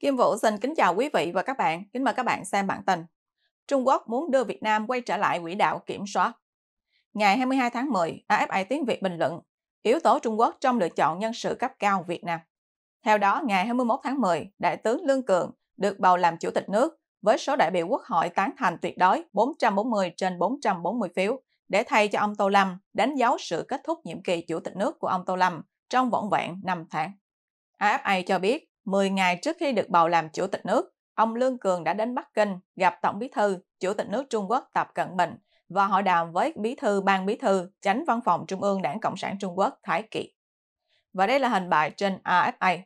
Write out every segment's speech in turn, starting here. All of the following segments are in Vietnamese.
Kim Vũ xin kính chào quý vị và các bạn, kính mời các bạn xem bản tin. Trung Quốc muốn đưa Việt Nam quay trở lại quỹ đạo kiểm soát. Ngày 22 tháng 10, AFA tiếng Việt bình luận, yếu tố Trung Quốc trong lựa chọn nhân sự cấp cao Việt Nam. Theo đó, ngày 21 tháng 10, Đại tướng Lương Cường được bầu làm chủ tịch nước với số đại biểu quốc hội tán thành tuyệt đối 440 trên 440 phiếu để thay cho ông Tô Lâm đánh dấu sự kết thúc nhiệm kỳ chủ tịch nước của ông Tô Lâm trong vỏn vẹn 5 tháng. AFA cho biết 10 ngày trước khi được bầu làm chủ tịch nước, ông Lương Cường đã đến Bắc Kinh gặp Tổng Bí thư, Chủ tịch nước Trung Quốc Tập Cận Bình và hội đàm với Bí thư Ban Bí thư, Chánh Văn phòng Trung ương Đảng Cộng sản Trung Quốc Thái Kỳ. Và đây là hình bài trên AFA.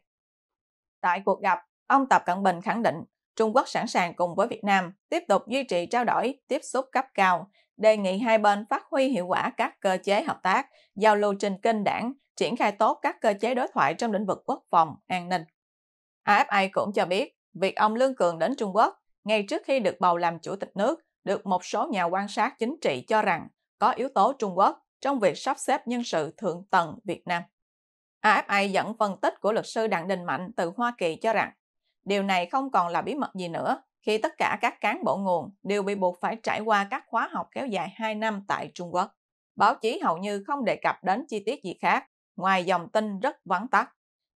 Tại cuộc gặp, ông Tập Cận Bình khẳng định Trung Quốc sẵn sàng cùng với Việt Nam tiếp tục duy trì trao đổi, tiếp xúc cấp cao, đề nghị hai bên phát huy hiệu quả các cơ chế hợp tác, giao lưu trên kênh đảng, triển khai tốt các cơ chế đối thoại trong lĩnh vực quốc phòng, an ninh. AFA cũng cho biết việc ông Lương Cường đến Trung Quốc ngay trước khi được bầu làm chủ tịch nước được một số nhà quan sát chính trị cho rằng có yếu tố Trung Quốc trong việc sắp xếp nhân sự thượng tầng Việt Nam. AFA dẫn phân tích của luật sư Đặng Đình Mạnh từ Hoa Kỳ cho rằng điều này không còn là bí mật gì nữa khi tất cả các cán bộ nguồn đều bị buộc phải trải qua các khóa học kéo dài 2 năm tại Trung Quốc. Báo chí hầu như không đề cập đến chi tiết gì khác ngoài dòng tin rất vắng tắt.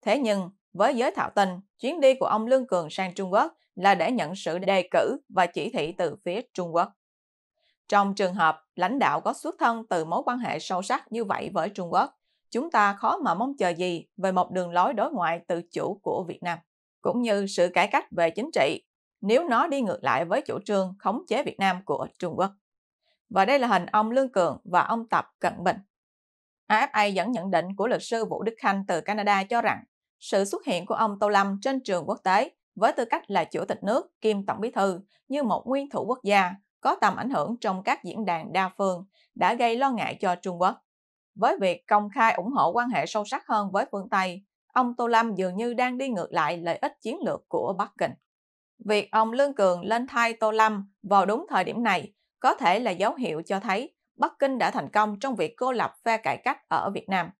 Thế nhưng, với giới thạo tình, chuyến đi của ông Lương Cường sang Trung Quốc là để nhận sự đề cử và chỉ thị từ phía Trung Quốc. Trong trường hợp lãnh đạo có xuất thân từ mối quan hệ sâu sắc như vậy với Trung Quốc, chúng ta khó mà mong chờ gì về một đường lối đối ngoại tự chủ của Việt Nam, cũng như sự cải cách về chính trị nếu nó đi ngược lại với chủ trương khống chế Việt Nam của Trung Quốc. Và đây là hình ông Lương Cường và ông Tập Cận Bình. AFA dẫn nhận định của luật sư Vũ Đức Khanh từ Canada cho rằng sự xuất hiện của ông Tô Lâm trên trường quốc tế với tư cách là chủ tịch nước kiêm tổng bí thư như một nguyên thủ quốc gia có tầm ảnh hưởng trong các diễn đàn đa phương đã gây lo ngại cho Trung Quốc. Với việc công khai ủng hộ quan hệ sâu sắc hơn với phương Tây, ông Tô Lâm dường như đang đi ngược lại lợi ích chiến lược của Bắc Kinh. Việc ông Lương Cường lên thay Tô Lâm vào đúng thời điểm này có thể là dấu hiệu cho thấy Bắc Kinh đã thành công trong việc cô lập phe cải cách ở Việt Nam.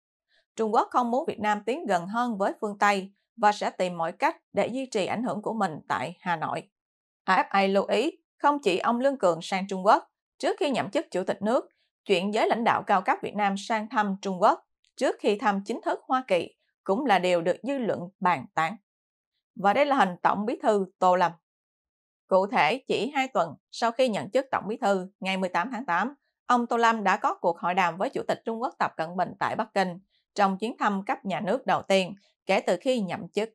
Trung Quốc không muốn Việt Nam tiến gần hơn với phương Tây và sẽ tìm mọi cách để duy trì ảnh hưởng của mình tại Hà Nội. AFA lưu ý, không chỉ ông Lương Cường sang Trung Quốc, trước khi nhậm chức chủ tịch nước, chuyện giới lãnh đạo cao cấp Việt Nam sang thăm Trung Quốc trước khi thăm chính thức Hoa Kỳ cũng là điều được dư luận bàn tán. Và đây là hình Tổng Bí thư Tô Lâm. Cụ thể, chỉ 2 tuần sau khi nhận chức Tổng Bí thư ngày 18 tháng 8, ông Tô Lâm đã có cuộc hội đàm với Chủ tịch Trung Quốc Tập Cận Bình tại Bắc Kinh – trong chuyến thăm cấp nhà nước đầu tiên kể từ khi nhậm chức.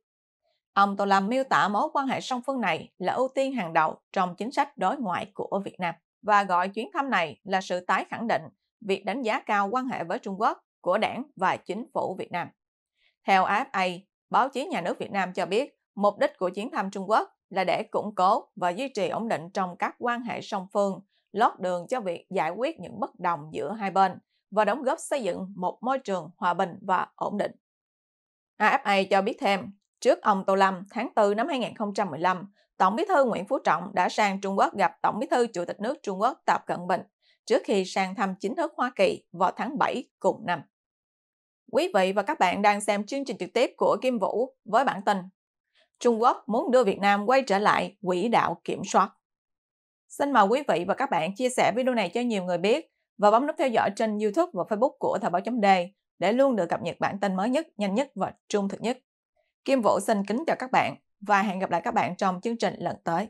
Ông Tô Lâm miêu tả mối quan hệ song phương này là ưu tiên hàng đầu trong chính sách đối ngoại của Việt Nam và gọi chuyến thăm này là sự tái khẳng định việc đánh giá cao quan hệ với Trung Quốc của đảng và chính phủ Việt Nam. Theo AFA, báo chí nhà nước Việt Nam cho biết mục đích của chuyến thăm Trung Quốc là để củng cố và duy trì ổn định trong các quan hệ song phương, lót đường cho việc giải quyết những bất đồng giữa hai bên, và đóng góp xây dựng một môi trường hòa bình và ổn định. AFA cho biết thêm, trước ông Tô Lâm tháng 4 năm 2015, Tổng bí thư Nguyễn Phú Trọng đã sang Trung Quốc gặp Tổng bí thư Chủ tịch nước Trung Quốc Tập Cận Bình trước khi sang thăm chính thức Hoa Kỳ vào tháng 7 cùng năm. Quý vị và các bạn đang xem chương trình trực tiếp của Kim Vũ với bản tin Trung Quốc muốn đưa Việt Nam quay trở lại quỹ đạo kiểm soát. Xin mời quý vị và các bạn chia sẻ video này cho nhiều người biết và bấm nút theo dõi trên YouTube và Facebook của Thời báo chấm đề để luôn được cập nhật bản tin mới nhất, nhanh nhất và trung thực nhất. Kim Vũ xin kính chào các bạn và hẹn gặp lại các bạn trong chương trình lần tới.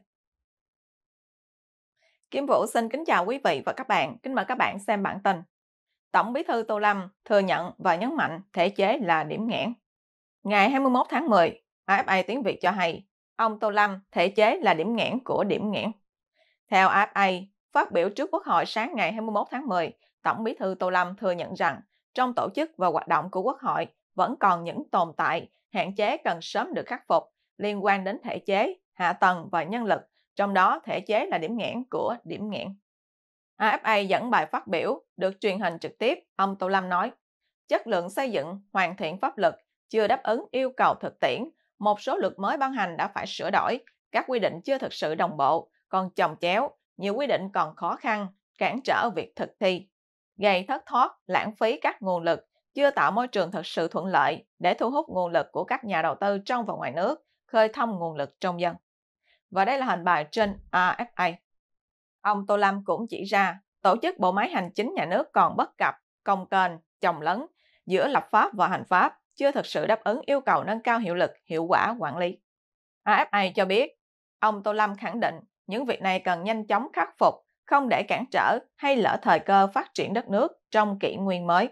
Kim Vũ xin kính chào quý vị và các bạn, kính mời các bạn xem bản tin. Tổng bí thư Tô Lâm thừa nhận và nhấn mạnh thể chế là điểm nghẽn. Ngày 21 tháng 10, AFA tiếng Việt cho hay, ông Tô Lâm thể chế là điểm nghẽn của điểm nghẽn. Theo AFA, Phát biểu trước Quốc hội sáng ngày 21 tháng 10, Tổng bí thư Tô Lâm thừa nhận rằng trong tổ chức và hoạt động của Quốc hội vẫn còn những tồn tại, hạn chế cần sớm được khắc phục liên quan đến thể chế, hạ tầng và nhân lực, trong đó thể chế là điểm nghẽn của điểm nghẽn. AFA dẫn bài phát biểu được truyền hình trực tiếp, ông Tô Lâm nói, chất lượng xây dựng, hoàn thiện pháp luật chưa đáp ứng yêu cầu thực tiễn, một số luật mới ban hành đã phải sửa đổi, các quy định chưa thực sự đồng bộ, còn chồng chéo, nhiều quy định còn khó khăn, cản trở việc thực thi, gây thất thoát, lãng phí các nguồn lực, chưa tạo môi trường thực sự thuận lợi để thu hút nguồn lực của các nhà đầu tư trong và ngoài nước, khơi thông nguồn lực trong dân. Và đây là hình bài trên RFA. Ông Tô Lâm cũng chỉ ra, tổ chức bộ máy hành chính nhà nước còn bất cập, công kênh, chồng lấn giữa lập pháp và hành pháp, chưa thực sự đáp ứng yêu cầu nâng cao hiệu lực, hiệu quả quản lý. AFA cho biết, ông Tô Lâm khẳng định những việc này cần nhanh chóng khắc phục, không để cản trở hay lỡ thời cơ phát triển đất nước trong kỷ nguyên mới.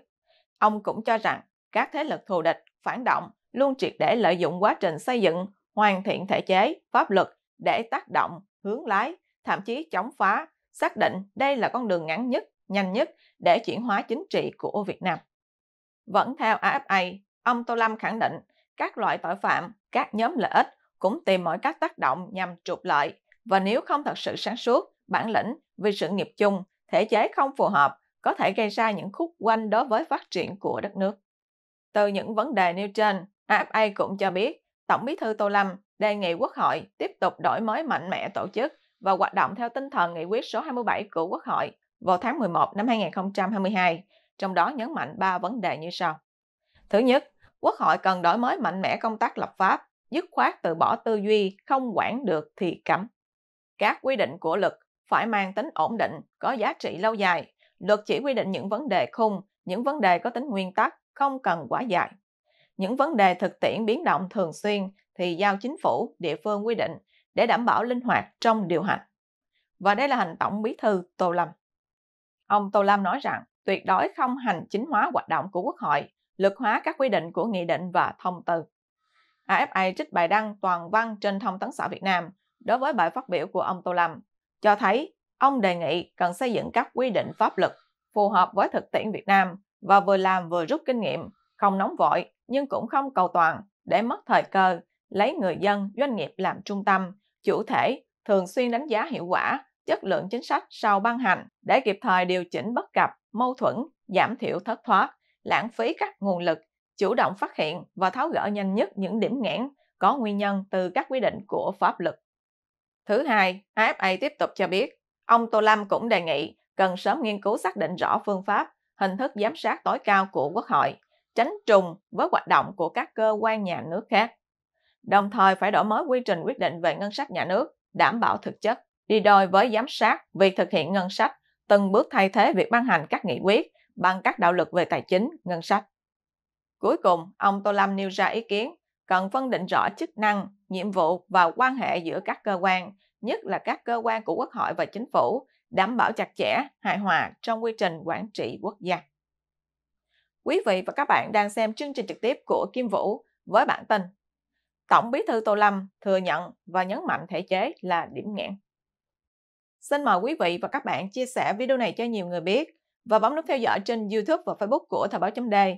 Ông cũng cho rằng các thế lực thù địch, phản động luôn triệt để lợi dụng quá trình xây dựng, hoàn thiện thể chế, pháp luật để tác động, hướng lái, thậm chí chống phá, xác định đây là con đường ngắn nhất, nhanh nhất để chuyển hóa chính trị của Việt Nam. Vẫn theo AFA, ông Tô Lâm khẳng định các loại tội phạm, các nhóm lợi ích cũng tìm mọi cách tác động nhằm trục lợi, và nếu không thật sự sáng suốt, bản lĩnh vì sự nghiệp chung, thể chế không phù hợp có thể gây ra những khúc quanh đối với phát triển của đất nước. Từ những vấn đề nêu trên, AFA cũng cho biết Tổng bí thư Tô Lâm đề nghị Quốc hội tiếp tục đổi mới mạnh mẽ tổ chức và hoạt động theo tinh thần nghị quyết số 27 của Quốc hội vào tháng 11 năm 2022, trong đó nhấn mạnh 3 vấn đề như sau. Thứ nhất, Quốc hội cần đổi mới mạnh mẽ công tác lập pháp, dứt khoát từ bỏ tư duy không quản được thì cấm. Các quy định của luật phải mang tính ổn định, có giá trị lâu dài. Luật chỉ quy định những vấn đề khung, những vấn đề có tính nguyên tắc, không cần quá dài. Những vấn đề thực tiễn biến động thường xuyên thì giao chính phủ, địa phương quy định để đảm bảo linh hoạt trong điều hành. Và đây là hành tổng bí thư Tô Lâm. Ông Tô Lâm nói rằng tuyệt đối không hành chính hóa hoạt động của Quốc hội, luật hóa các quy định của nghị định và thông tư. AFA trích bài đăng toàn văn trên thông tấn xã Việt Nam đối với bài phát biểu của ông Tô Lâm, cho thấy ông đề nghị cần xây dựng các quy định pháp luật phù hợp với thực tiễn Việt Nam và vừa làm vừa rút kinh nghiệm, không nóng vội nhưng cũng không cầu toàn để mất thời cơ, lấy người dân, doanh nghiệp làm trung tâm, chủ thể thường xuyên đánh giá hiệu quả, chất lượng chính sách sau ban hành để kịp thời điều chỉnh bất cập, mâu thuẫn, giảm thiểu thất thoát, lãng phí các nguồn lực, chủ động phát hiện và tháo gỡ nhanh nhất những điểm nghẽn có nguyên nhân từ các quy định của pháp luật. Thứ hai, AFA tiếp tục cho biết, ông Tô Lâm cũng đề nghị cần sớm nghiên cứu xác định rõ phương pháp, hình thức giám sát tối cao của Quốc hội, tránh trùng với hoạt động của các cơ quan nhà nước khác. Đồng thời phải đổi mới quy trình quyết định về ngân sách nhà nước, đảm bảo thực chất, đi đôi với giám sát việc thực hiện ngân sách, từng bước thay thế việc ban hành các nghị quyết bằng các đạo luật về tài chính, ngân sách. Cuối cùng, ông Tô Lâm nêu ra ý kiến cần phân định rõ chức năng, nhiệm vụ và quan hệ giữa các cơ quan, nhất là các cơ quan của Quốc hội và chính phủ, đảm bảo chặt chẽ, hài hòa trong quy trình quản trị quốc gia. Quý vị và các bạn đang xem chương trình trực tiếp của Kim Vũ với bản tin Tổng bí thư Tô Lâm thừa nhận và nhấn mạnh thể chế là điểm nghẽn. Xin mời quý vị và các bạn chia sẻ video này cho nhiều người biết và bấm nút theo dõi trên YouTube và Facebook của Thời báo chấm đề